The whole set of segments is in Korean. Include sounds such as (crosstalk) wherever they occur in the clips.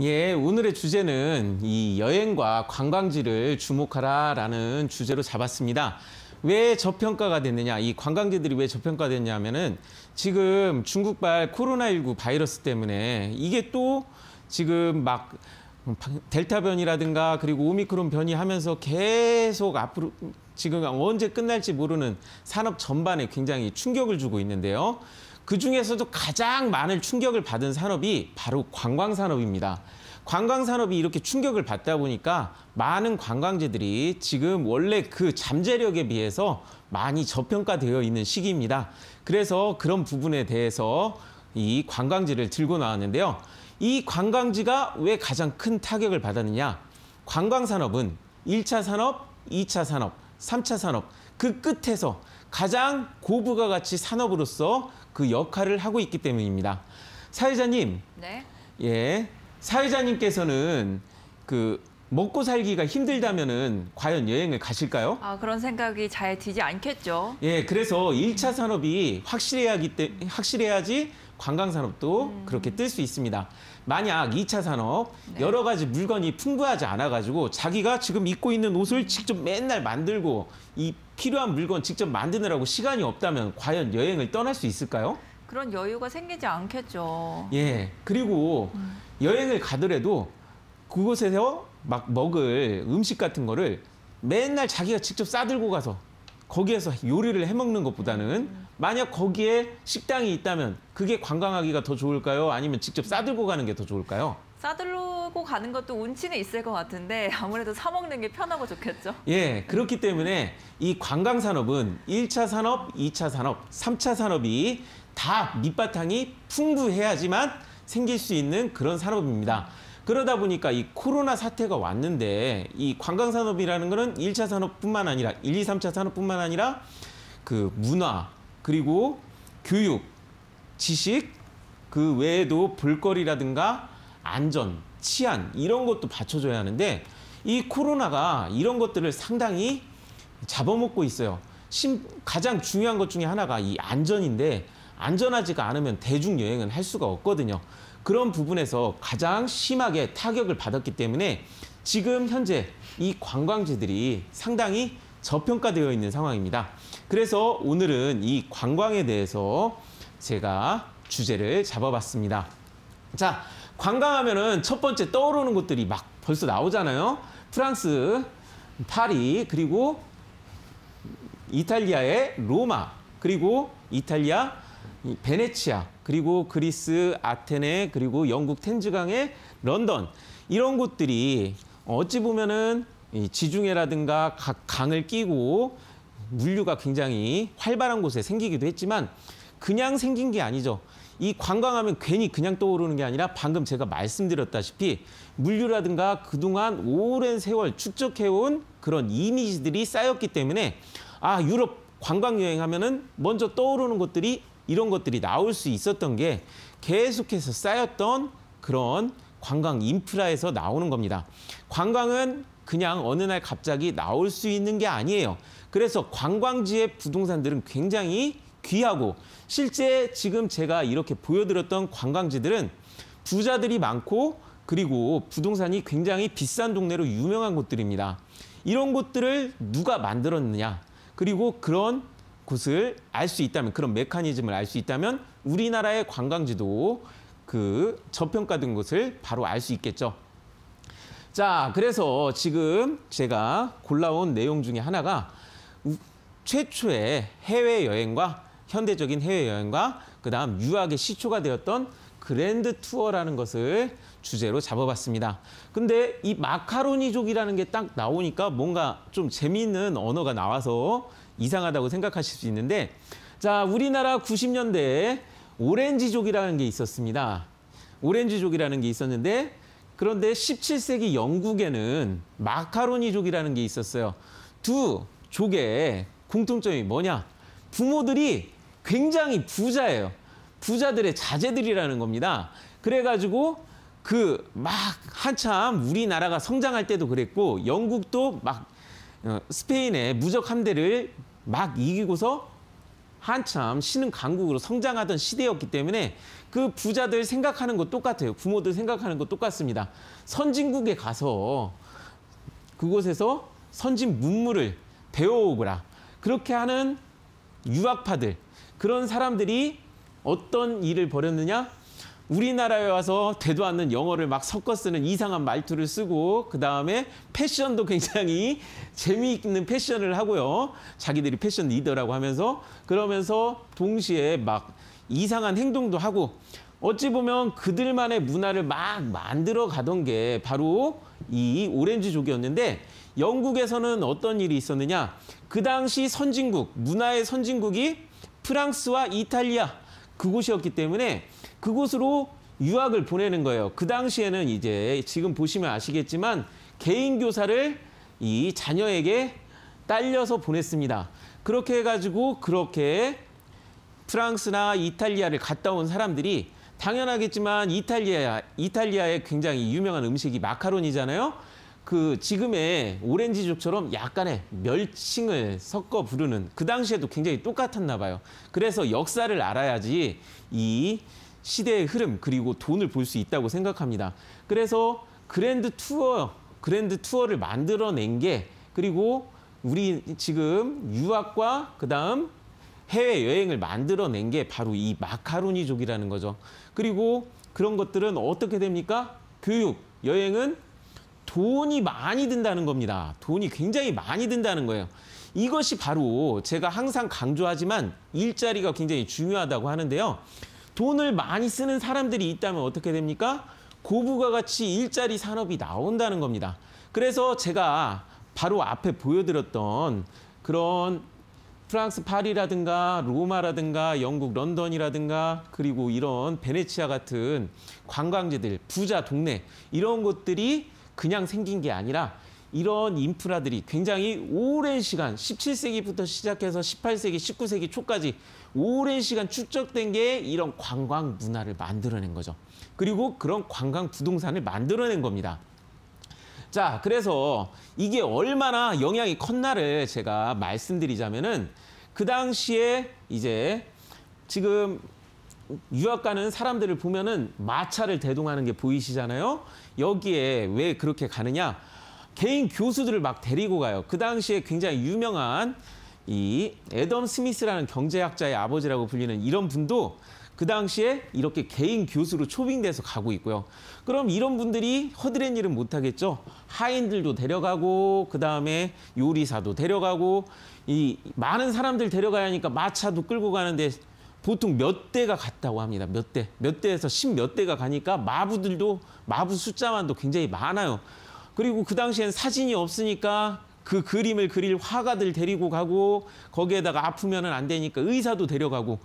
예, 오늘의 주제는 이 여행과 관광지를 주목하라라는 주제로 잡았습니다. 왜 저평가가 됐느냐, 이 관광지들이 왜 저평가 됐냐면은 지금 중국발 코로나19 바이러스 때문에 이게 또 지금 막 델타 변이라든가 그리고 오미크론 변이 하면서 계속 앞으로 지금 언제 끝날지 모르는 산업 전반에 굉장히 충격을 주고 있는데요. 그중에서도 가장 많은 충격을 받은 산업이 바로 관광산업입니다. 관광산업이 이렇게 충격을 받다 보니까 많은 관광지들이 지금 원래 그 잠재력에 비해서 많이 저평가되어 있는 시기입니다. 그래서 그런 부분에 대해서 이 관광지를 들고 나왔는데요. 이 관광지가 왜 가장 큰 타격을 받았느냐? 관광산업은 1차 산업, 2차 산업, 3차 산업 그 끝에서 가장 고부가가치 산업으로서 그 역할을 하고 있기 때문입니다. 사회자님, 네. 예, 사회자님께서는 그 먹고 살기가 힘들다면은 과연 여행을 가실까요? 아, 그런 생각이 잘 들지 않겠죠. 예, 그래서 일차 산업이 확실해야 기 때, 확실해야지 관광 산업도 음. 그렇게 뜰 수 있습니다. 만약 이차 산업 네. 여러 가지 물건이 풍부하지 않아 가지고 자기가 지금 입고 있는 옷을 직접 맨날 만들고 이 필요한 물건 직접 만드느라고 시간이 없다면 과연 여행을 떠날 수 있을까요? 그런 여유가 생기지 않겠죠. 예. 그리고 음. 여행을 가더라도 그곳에서 막 먹을 음식 같은 거를 맨날 자기가 직접 싸들고 가서 거기에서 요리를 해먹는 것보다는 음. 만약 거기에 식당이 있다면 그게 관광하기가 더 좋을까요? 아니면 직접 싸들고 가는 게 더 좋을까요? 싸들고 가는 것도 운치는 있을 것 같은데 (laughs) 아무래도 사 먹는 게 편하고 좋겠죠? 예, 그렇기 때문에 이 관광 산업은 1차 산업, 2차 산업, 3차 산업이 다 밑바탕이 풍부해야지만 생길 수 있는 그런 산업입니다. 그러다 보니까 이 코로나 사태가 왔는데 이 관광 산업이라는 거는 1차 산업뿐만 아니라 1, 2, 3차 산업뿐만 아니라 그 문화 그리고 교육, 지식 그 외에도 볼거리라든가 안전, 치안 이런 것도 받쳐줘야 하는데 이 코로나가 이런 것들을 상당히 잡아먹고 있어요. 심, 가장 중요한 것 중에 하나가 이 안전인데 안전하지가 않으면 대중 여행은 할 수가 없거든요. 그런 부분에서 가장 심하게 타격을 받았기 때문에 지금 현재 이 관광지들이 상당히 저평가되어 있는 상황입니다. 그래서 오늘은 이 관광에 대해서 제가 주제를 잡아봤습니다. 자, 관광하면은 첫 번째 떠오르는 곳들이 막 벌써 나오잖아요. 프랑스, 파리, 그리고 이탈리아의 로마, 그리고 이탈리아 베네치아, 그리고 그리스 아테네, 그리고 영국 템즈강의 런던 이런 곳들이 어찌 보면은 지중해라든가 각 강을 끼고 물류가 굉장히 활발한 곳에 생기기도 했지만 그냥 생긴 게 아니죠. 이 관광하면 괜히 그냥 떠오르는 게 아니라 방금 제가 말씀드렸다시피 물류라든가 그동안 오랜 세월 축적해온 그런 이미지들이 쌓였기 때문에 아 유럽 관광 여행하면은 먼저 떠오르는 것들이 이런 것들이 나올 수 있었던 게 계속해서 쌓였던 그런 관광 인프라에서 나오는 겁니다. 관광은 그냥 어느 날 갑자기 나올 수 있는 게 아니에요. 그래서 관광지의 부동산들은 굉장히 귀하고 실제 지금 제가 이렇게 보여드렸던 관광지들은 부자들이 많고 그리고 부동산이 굉장히 비싼 동네로 유명한 곳들입니다. 이런 곳들을 누가 만들었느냐 그리고 그런 곳을 알 수 있다면 그런 메커니즘을 알 수 있다면 우리나라의 관광지도 그 저평가된 곳을 바로 알 수 있겠죠. 자, 그래서 지금 제가 골라온 내용 중에 하나가 최초의 해외여행과 현대적인 해외여행과 그다음 유학의 시초가 되었던 그랜드 투어라는 것을 주제로 잡아봤습니다. 근데 이 마카로니족이라는 게 딱 나오니까 뭔가 좀 재미있는 언어가 나와서 이상하다고 생각하실 수 있는데 자 우리나라 90년대에 오렌지족이라는 게 있었습니다. 오렌지족이라는 게 있었는데 그런데 17세기 영국에는 마카로니족이라는 게 있었어요. 두 조개 공통점이 뭐냐? 부모들이 굉장히 부자예요. 부자들의 자제들이라는 겁니다. 그래가지고 그 막 한참 우리나라가 성장할 때도 그랬고 영국도 막 어, 스페인의 무적 함대를 막 이기고서 한참 신흥 강국으로 성장하던 시대였기 때문에 그 부자들 생각하는 것 똑같아요. 부모들 생각하는 것 똑같습니다. 선진국에 가서 그곳에서 선진 문물을 배워오거라. 그렇게 하는 유학파들, 그런 사람들이 어떤 일을 벌였느냐? 우리나라에 와서 되도 않는 영어를 막 섞어 쓰는 이상한 말투를 쓰고 그 다음에 패션도 굉장히 (laughs) 재미있는 패션을 하고요. 자기들이 패션 리더라고 하면서 그러면서 동시에 막 이상한 행동도 하고 어찌 보면 그들만의 문화를 막 만들어 가던 게 바로 이 오렌지족이었는데 영국에서는 어떤 일이 있었느냐. 그 당시 선진국, 문화의 선진국이 프랑스와 이탈리아 그곳이었기 때문에 그곳으로 유학을 보내는 거예요. 그 당시에는 이제 지금 보시면 아시겠지만 개인 교사를 이 자녀에게 딸려서 보냈습니다. 그렇게 해가지고 그렇게 프랑스나 이탈리아를 갔다 온 사람들이 당연하겠지만 이탈리아, 이탈리아의 굉장히 유명한 음식이 마카론이잖아요 그 지금의 오렌지족처럼 약간의 멸칭을 섞어 부르는 그 당시에도 굉장히 똑같았나 봐요. 그래서 역사를 알아야지 이 시대의 흐름 그리고 돈을 볼 수 있다고 생각합니다. 그래서 그랜드 투어 그랜드 투어를 만들어낸 게 그리고 우리 지금 유학과 그다음 해외 여행을 만들어낸 게 바로 이 마카로니족이라는 거죠. 그리고 그런 것들은 어떻게 됩니까? 교육, 여행은 돈이 많이 든다는 겁니다. 돈이 굉장히 많이 든다는 거예요. 이것이 바로 제가 항상 강조하지만 일자리가 굉장히 중요하다고 하는데요. 돈을 많이 쓰는 사람들이 있다면 어떻게 됩니까? 고부가 가치 일자리 산업이 나온다는 겁니다. 그래서 제가 바로 앞에 보여드렸던 그런 프랑스 파리라든가 로마라든가 영국 런던이라든가 그리고 이런 베네치아 같은 관광지들, 부자 동네 이런 곳들이 그냥 생긴 게 아니라 이런 인프라들이 굉장히 오랜 시간 17세기부터 시작해서 18세기, 19세기 초까지 오랜 시간 축적된 게 이런 관광 문화를 만들어낸 거죠. 그리고 그런 관광 부동산을 만들어낸 겁니다. 자, 그래서 이게 얼마나 영향이 컸나를 제가 말씀드리자면은 그 당시에 이제 지금 유학 가는 사람들을 보면은 마차를 대동하는 게 보이시잖아요. 여기에 왜 그렇게 가느냐? 개인 교수들을 막 데리고 가요. 그 당시에 굉장히 유명한 이 애덤 스미스라는 경제학자의 아버지라고 불리는 이런 분도 그 당시에 이렇게 개인 교수로 초빙돼서 가고 있고요. 그럼 이런 분들이 허드렛 일은 못하겠죠. 하인들도 데려가고 그다음에 요리사도 데려가고 이 많은 사람들 데려가야 하니까 마차도 끌고 가는데 보통 몇 대가 갔다고 합니다. 몇 대. 몇 대에서 십 몇 대가 가니까 마부들도 마부 숫자만도 굉장히 많아요. 그리고 그 당시엔 사진이 없으니까 그 그림을 그릴 화가들 데리고 가고 거기에다가 아프면안 되니까 의사도 데려가고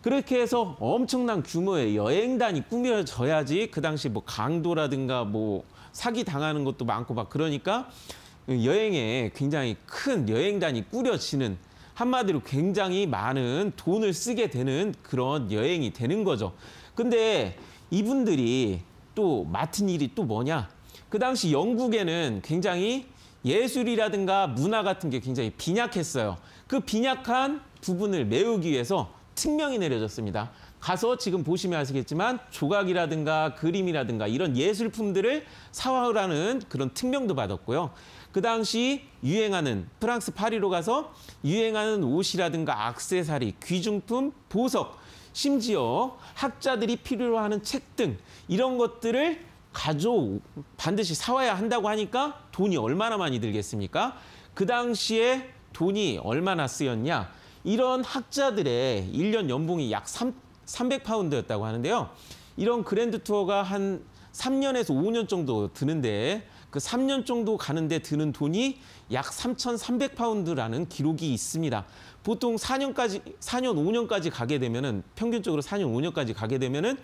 그렇게 해서 엄청난 규모의 여행단이 꾸며져야지 그 당시 뭐 강도라든가 뭐 사기 당하는 것도 많고 막 그러니까 여행에 굉장히 큰 여행단이 꾸려지는 한마디로 굉장히 많은 돈을 쓰게 되는 그런 여행이 되는 거죠. 근데 이분들이 또 맡은 일이 또 뭐냐? 그 당시 영국에는 굉장히 예술이라든가 문화 같은 게 굉장히 빈약했어요. 그 빈약한 부분을 메우기 위해서 특명이 내려졌습니다. 가서 지금 보시면 아시겠지만 조각이라든가 그림이라든가 이런 예술품들을 사와라는 그런 특명도 받았고요. 그 당시 유행하는 프랑스 파리로 가서 유행하는 옷이라든가 악세사리, 귀중품, 보석, 심지어 학자들이 필요로 하는 책 등 이런 것들을 가져 반드시 사와야 한다고 하니까 돈이 얼마나 많이 들겠습니까? 그 당시에 돈이 얼마나 쓰였냐? 이런 학자들의 일년 연봉이 약 3, 300파운드였다고 하는데요. 이런 그랜드 투어가 한 3년에서 5년 정도 드는데 그 3년 정도 가는데 드는 돈이 약 3,300파운드라는 기록이 있습니다. 보통 4년까지 4년 5년까지 가게 되면은 평균적으로 4년 5년까지 가게 되면은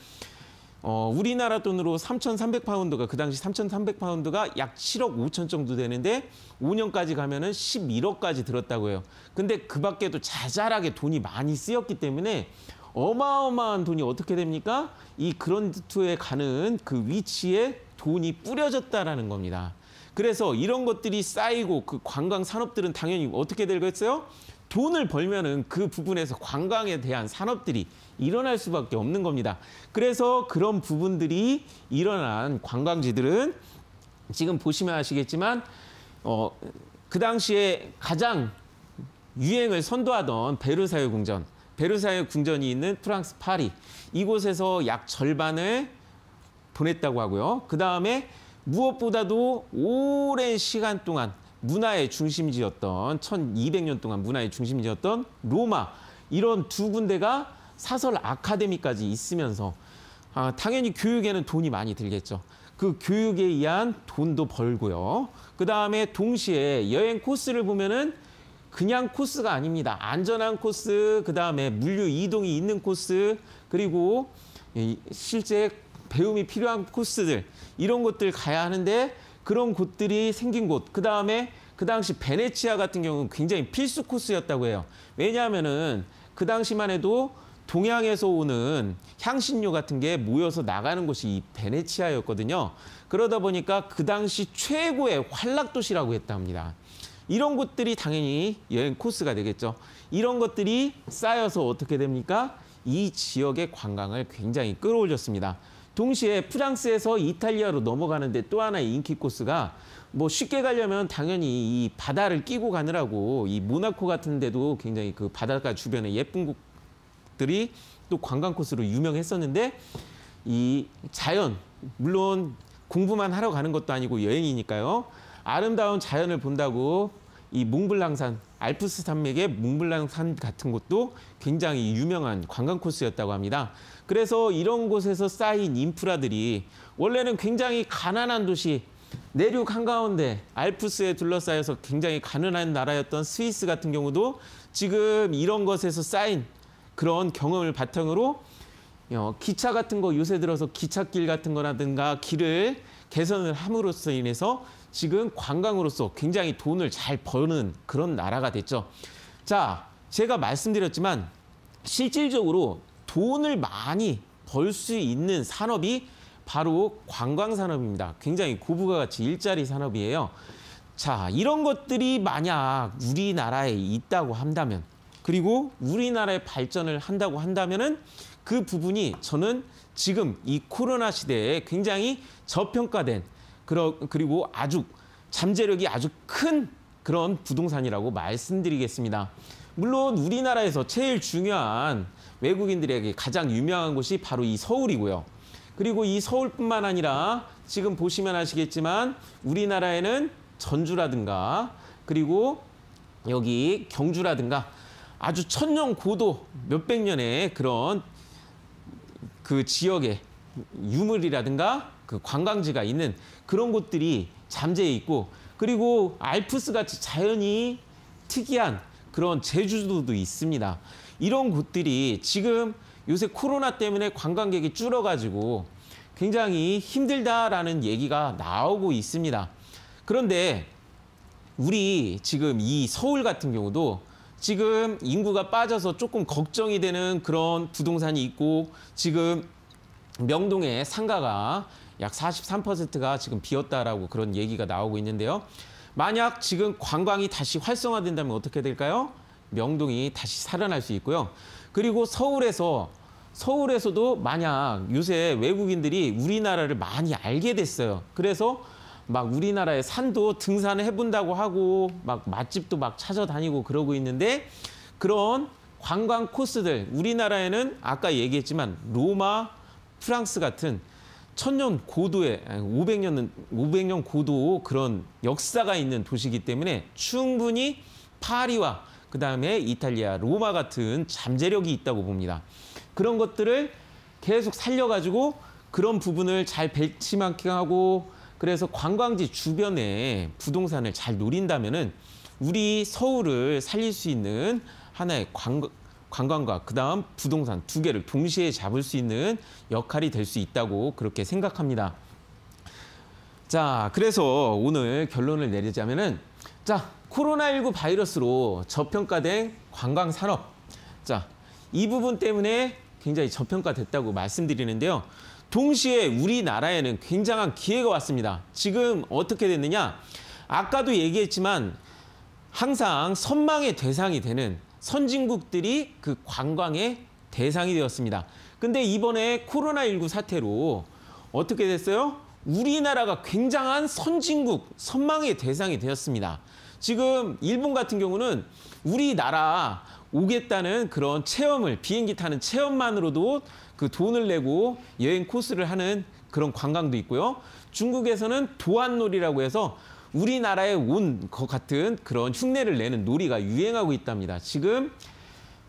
어, 우리나라 돈으로 3,300파운드가 그 당시 3,300파운드가 약 7억 5천 정도 되는데 5년까지 가면은 11억까지 들었다고 해요. 근데 그 밖에도 자잘하게 돈이 많이 쓰였기 때문에 어마어마한 돈이 어떻게 됩니까? 이 그런트에 가는 그 위치에 돈이 뿌려졌다라는 겁니다. 그래서 이런 것들이 쌓이고 그 관광 산업들은 당연히 어떻게 되겠어요? 돈을 벌면은 그 부분에서 관광에 대한 산업들이 일어날 수밖에 없는 겁니다. 그래서 그런 부분들이 일어난 관광지들은 지금 보시면 아시겠지만 어, 그 당시에 가장 유행을 선도하던 베르사유 궁전, 베르사유 궁전이 있는 프랑스 파리 이곳에서 약 절반을 보냈다고 하고요. 그 다음에 무엇보다도 오랜 시간 동안 문화의 중심지였던 1200년 동안 문화의 중심지였던 로마 이런 두 군데가 사설 아카데미까지 있으면서 아, 당연히 교육에는 돈이 많이 들겠죠. 그 교육에 의한 돈도 벌고요. 그 다음에 동시에 여행 코스를 보면은 그냥 코스가 아닙니다. 안전한 코스, 그 다음에 물류 이동이 있는 코스, 그리고 실제 배움이 필요한 코스들 이런 곳들 가야 하는데 그런 곳들이 생긴 곳. 그 다음에 그 당시 베네치아 같은 경우는 굉장히 필수 코스였다고 해요. 왜냐하면은 그 당시만 해도 동양에서 오는 향신료 같은 게 모여서 나가는 곳이 이 베네치아였거든요. 그러다 보니까 그 당시 최고의 활락도시라고 했답니다. 이런 곳들이 당연히 여행 코스가 되겠죠. 이런 것들이 쌓여서 어떻게 됩니까? 이 지역의 관광을 굉장히 끌어올렸습니다. 동시에 프랑스에서 이탈리아로 넘어가는데 또 하나의 인기 코스가 뭐 쉽게 가려면 당연히 이 바다를 끼고 가느라고 이 모나코 같은 데도 굉장히 그 바닷가 주변에 예쁜 곳들이 또 관광 코스로 유명했었는데 이 자연 물론 공부만 하러 가는 것도 아니고 여행이니까요. 아름다운 자연을 본다고 이 몽블랑산 알프스 산맥의 몽블랑 산 같은 곳도 굉장히 유명한 관광 코스였다고 합니다. 그래서 이런 곳에서 쌓인 인프라들이 원래는 굉장히 가난한 도시 내륙 한가운데 알프스에 둘러싸여서 굉장히 가난한 나라였던 스위스 같은 경우도 지금 이런 것에서 쌓인 그런 경험을 바탕으로 어, 기차 같은 거 요새 들어서 기찻길 같은 거라든가 길을 개선을 함으로써 인해서 지금 관광으로서 굉장히 돈을 잘 버는 그런 나라가 됐죠. 자, 제가 말씀드렸지만 실질적으로 돈을 많이 벌 수 있는 산업이 바로 관광 산업입니다. 굉장히 고부가 가치 일자리 산업이에요. 자, 이런 것들이 만약 우리나라에 있다고 한다면 그리고 우리나라의 발전을 한다고 한다면은 그 부분이 저는 지금 이 코로나 시대에 굉장히 저평가된 그리고 아주 잠재력이 아주 큰 그런 부동산이라고 말씀드리겠습니다. 물론 우리나라에서 제일 중요한 외국인들에게 가장 유명한 곳이 바로 이 서울이고요. 그리고 이 서울뿐만 아니라 지금 보시면 아시겠지만 우리나라에는 전주라든가 그리고 여기 경주라든가 아주 천년 고도 몇백 년의 그런 그 지역의 유물이라든가 그 관광지가 있는 그런 곳들이 잠재해 있고 그리고 알프스 같이 자연이 특이한 그런 제주도도 있습니다. 이런 곳들이 지금 요새 코로나 때문에 관광객이 줄어가지고 굉장히 힘들다라는 얘기가 나오고 있습니다. 그런데 우리 지금 이 서울 같은 경우도 지금 인구가 빠져서 조금 걱정이 되는 그런 부동산이 있고 지금 명동의 상가가 약 43%가 지금 비었다라고 그런 얘기가 나오고 있는데요. 만약 지금 관광이 다시 활성화된다면 어떻게 될까요? 명동이 다시 살아날 수 있고요. 그리고 서울에서 서울에서도 만약 요새 외국인들이 우리나라를 많이 알게 됐어요. 그래서 막 우리나라의 산도 등산을 해본다고 하고 막 맛집도 막 찾아다니고 그러고 있는데 그런 관광 코스들 우리나라에는 아까 얘기했지만 로마, 프랑스 같은 천년 고도의 500년 500년 고도 그런 역사가 있는 도시이기 때문에 충분히 파리와 그다음에 이탈리아 로마 같은 잠재력이 있다고 봅니다. 그런 것들을 계속 살려 가지고 그런 부분을 잘 벤치마킹하고 그래서 관광지 주변에 부동산을 잘 노린다면은 우리 서울을 살릴 수 있는 하나의 관광 관광과 그다음 부동산 두 개를 동시에 잡을 수 있는 역할이 될 수 있다고 그렇게 생각합니다. 자, 그래서 오늘 결론을 내리자면은 자, 코로나19 바이러스로 저평가된 관광 산업. 자, 이 부분 때문에 굉장히 저평가됐다고 말씀드리는데요. 동시에 우리나라에는 굉장한 기회가 왔습니다. 지금 어떻게 됐느냐? 아까도 얘기했지만 항상 선망의 대상이 되는 선진국들이 그 관광의 대상이 되었습니다. 근데 이번에 코로나19 사태로 어떻게 됐어요? 우리나라가 굉장한 선진국, 선망의 대상이 되었습니다. 지금 일본 같은 경우는 우리나라 오겠다는 그런 체험을 비행기 타는 체험만으로도 그 돈을 내고 여행 코스를 하는 그런 관광도 있고요. 중국에서는 도안놀이라고 해서 우리나라에 온 것 같은 그런 흉내를 내는 놀이가 유행하고 있답니다. 지금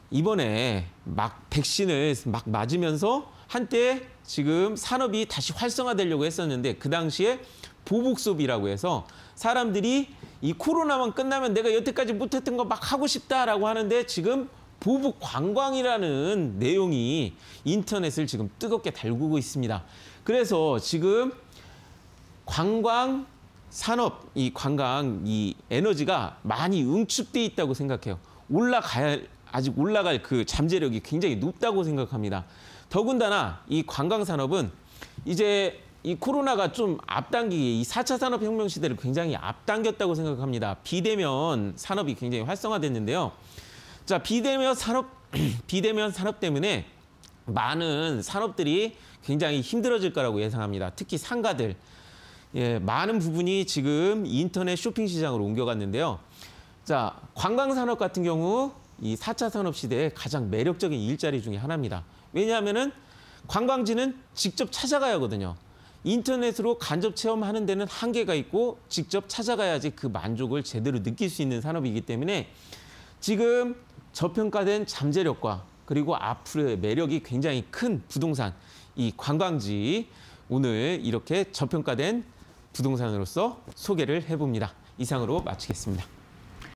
이번에 막 백신을 막 맞으면서 한때 지금 산업이 다시 활성화되려고 했었는데 그 당시에 보복소비라고 해서 사람들이 이 코로나만 끝나면 내가 여태까지 못했던 거 막 하고 싶다라고 하는데 지금 보복 관광이라는 내용이 인터넷을 지금 뜨겁게 달구고 있습니다. 그래서 지금 관광 산업, 이 관광, 이 에너지가 많이 응축돼 있다고 생각해요. 올라가야 아직 올라갈 그 잠재력이 굉장히 높다고 생각합니다. 더군다나 이 관광 산업은 이제 이 코로나가 좀 앞당기기, 이 4차 산업혁명 시대를 굉장히 앞당겼다고 생각합니다. 비대면 산업이 굉장히 활성화됐는데요. 자, 비대면 산업, (clears throat) 비대면 산업 때문에 많은 산업들이 굉장히 힘들어질 거라고 예상합니다. 특히 상가들, 예, 많은 부분이 지금 인터넷 쇼핑 시장으로 옮겨갔는데요. 자, 관광 산업 같은 경우 이 4차 산업 시대의 가장 매력적인 일자리 중에 하나입니다. 왜냐하면은 관광지는 직접 찾아가야 하거든요. 인터넷으로 간접 체험하는 데는 한계가 있고 직접 찾아가야지 그 만족을 제대로 느낄 수 있는 산업이기 때문에 지금 저평가된 잠재력과 그리고 앞으로의 매력이 굉장히 큰 부동산, 이 관광지 오늘 이렇게 저평가된 부동산으로서 소개를 해봅니다. 이상으로 마치겠습니다.